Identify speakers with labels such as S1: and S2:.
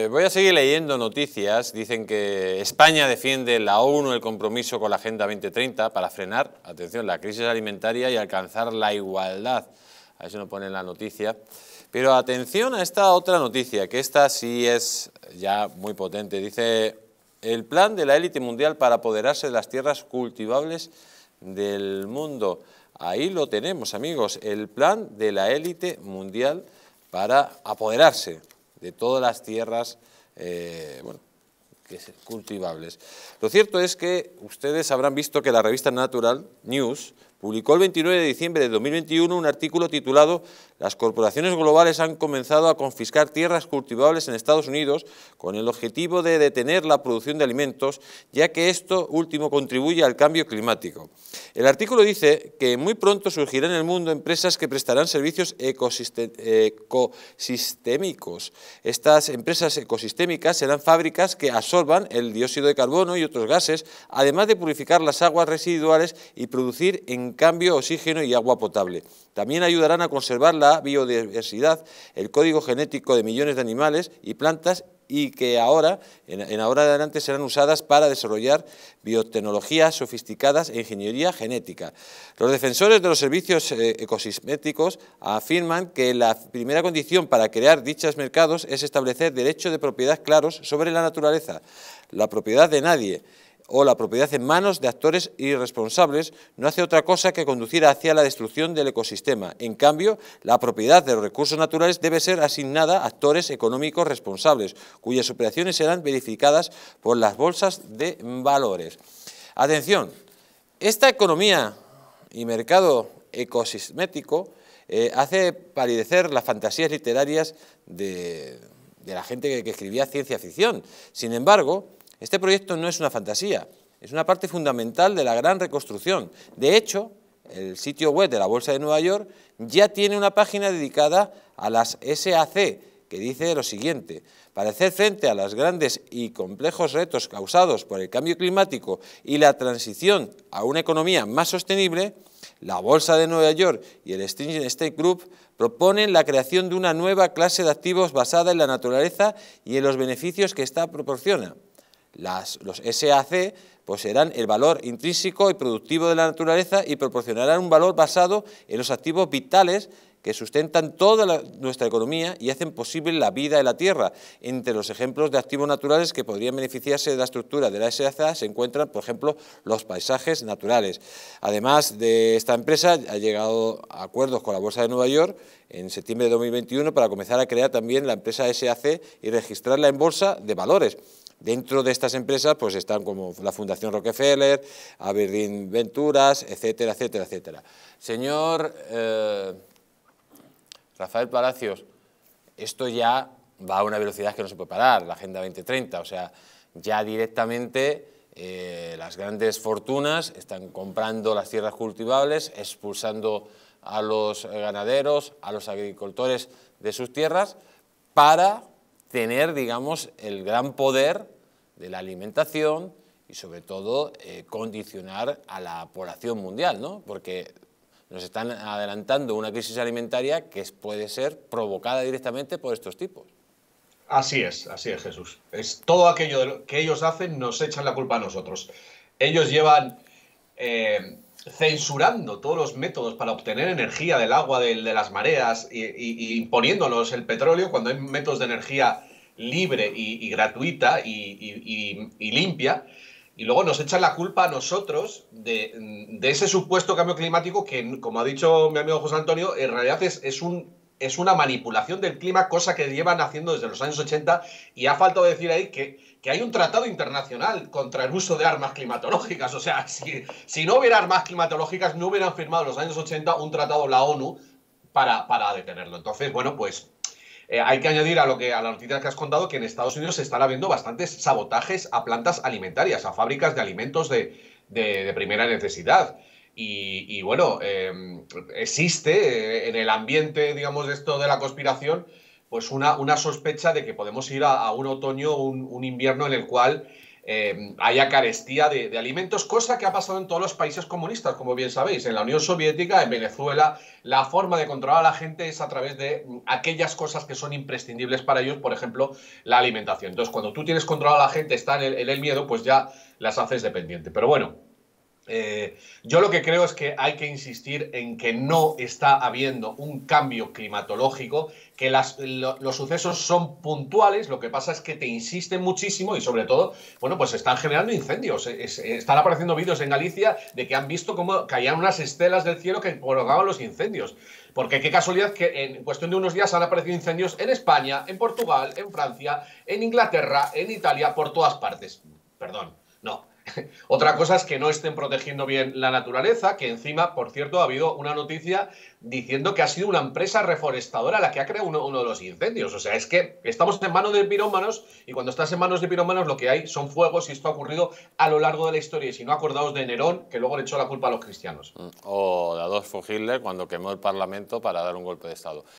S1: Eh, voy a seguir leyendo noticias. Dicen que España defiende la ONU el compromiso con la Agenda 2030 para frenar, atención, la crisis alimentaria y alcanzar la igualdad. A eso no pone la noticia. Pero atención a esta otra noticia, que esta sí es ya muy potente. Dice, el plan de la élite mundial para apoderarse de las tierras cultivables del mundo. Ahí lo tenemos, amigos, el plan de la élite mundial para apoderarse de todas las tierras eh, cultivables. Lo cierto es que ustedes habrán visto que la revista Natural News publicó el 29 de diciembre de 2021 un artículo titulado Las corporaciones globales han comenzado a confiscar tierras cultivables en Estados Unidos con el objetivo de detener la producción de alimentos, ya que esto último contribuye al cambio climático. El artículo dice que muy pronto surgirán en el mundo empresas que prestarán servicios ecosistémicos. Estas empresas ecosistémicas serán fábricas que absorban el dióxido de carbono y otros gases, además de purificar las aguas residuales y producir en cambio, oxígeno y agua potable. También ayudarán a conservar la biodiversidad, el código genético de millones de animales y plantas y que ahora, en, en ahora adelante, serán usadas para desarrollar biotecnologías sofisticadas e ingeniería genética. Los defensores de los servicios eh, ecosistémicos afirman que la primera condición para crear dichos mercados es establecer derechos de propiedad claros sobre la naturaleza, la propiedad de nadie, o la propiedad en manos de actores irresponsables no hace otra cosa que conducir hacia la destrucción del ecosistema. En cambio, la propiedad de los recursos naturales debe ser asignada a actores económicos responsables, cuyas operaciones serán verificadas por las bolsas de valores. Atención, esta economía y mercado ecosismético eh, hace palidecer las fantasías literarias de, la gente que escribía ciencia ficción. Sin embargo, este proyecto no es una fantasía, es una parte fundamental de la gran reconstrucción. De hecho, el sitio web de la Bolsa de Nueva York ya tiene una página dedicada a las SAC, que dice lo siguiente, para hacer frente a los grandes y complejos retos causados por el cambio climático y la transición a una economía más sostenible, la Bolsa de Nueva York y el Stringent State Group proponen la creación de una nueva clase de activos basada en la naturaleza y en los beneficios que esta proporciona los SAC pues serán el valor intrínseco y productivo de la naturaleza y proporcionarán un valor basado en los activos vitales que sustentan toda nuestra economía y hacen posible la vida de la Tierra. Entre los ejemplos de activos naturales que podrían beneficiarse de la estructura de la SAC se encuentran, por ejemplo, los paisajes naturales. Además de esta empresa, ha llegado a acuerdos con la Bolsa de Nueva York en septiembre de 2021 para comenzar a crear también la empresa SAC y registrarla en Bolsa de Valores. Dentro de estas empresas pues están como la Fundación Rockefeller, Aberdeen Venturas, etcétera, etcétera, etcétera. Señor eh, Rafael Palacios, esto ya va a una velocidad que no se puede parar, la Agenda 2030, o sea, ya directamente eh, las grandes fortunas están comprando las tierras cultivables, expulsando a los ganaderos, a los agricultores de sus tierras, para tener, digamos, el gran poder de la alimentación y sobre todo eh, condicionar a la población mundial, ¿no? Porque nos están adelantando una crisis alimentaria que puede ser provocada directamente por estos tipos.
S2: Así es, así es Jesús. Es todo aquello que ellos hacen nos echan la culpa a nosotros. Ellos llevan eh, censurando todos los métodos para obtener energía del agua, de, las mareas, y, y, imponiéndonos el petróleo cuando hay métodos de energía libre y, gratuita y, limpia. Y luego nos echan la culpa a nosotros de, ese supuesto cambio climático que, como ha dicho mi amigo José Antonio, en realidad es un es una manipulación del clima, cosa que llevan haciendo desde los años 80 y ha faltado decir ahí que, hay un tratado internacional contra el uso de armas climatológicas. O sea, si, no hubiera armas climatológicas, no hubieran firmado en los años 80 un tratado la ONU para, detenerlo. Entonces, bueno, pues eh, hay que añadir a lo que a la noticia que has contado que en Estados Unidos se están habiendo bastantes sabotajes a plantas alimentarias, a fábricas de alimentos de primera necesidad. Y, bueno, em, existe en el ambiente, digamos, de esto de la conspiración, pues una, una sospecha de que podemos ir a, un otoño, un, un, invierno en el cual em, haya carestía de, alimentos, cosa que ha pasado en todos los países comunistas, como bien sabéis, en la Unión Soviética, en Venezuela, la forma de controlar a la gente es a través de aquellas cosas que son imprescindibles para ellos, por ejemplo, la alimentación. Entonces, cuando tú tienes control a la gente, está en el, en el miedo, pues ya las haces dependiente. Pero bueno, eh, yo lo que creo es que hay que insistir en que no está habiendo un cambio climatológico, que los sucesos son puntuales, lo que pasa es que te insisten muchísimo y sobre todo, bueno, pues están generando incendios. están apareciendo vídeos en Galicia de que han visto cómo caían unas estelas del cielo que provocaban los incendios. Porque qué casualidad que en cuestión de unos días han aparecido incendios en España, en Portugal, en Francia, en Inglaterra, en Italia, por todas partes. Perdón. Otra cosa es que no estén protegiendo bien la naturaleza, que encima, por cierto, ha habido una noticia diciendo que ha sido una empresa reforestadora la que ha creado uno, de los incendios. O sea, es que estamos en manos de pirómanos y cuando estás en manos de pirómanos lo que hay son fuegos y esto ha ocurrido a lo largo de la historia. Y si no acordaos de Nerón, que luego le echó la culpa a los cristianos.
S1: Mm. O de Adolfo Hitler cuando quemó el Parlamento para dar un golpe de Estado.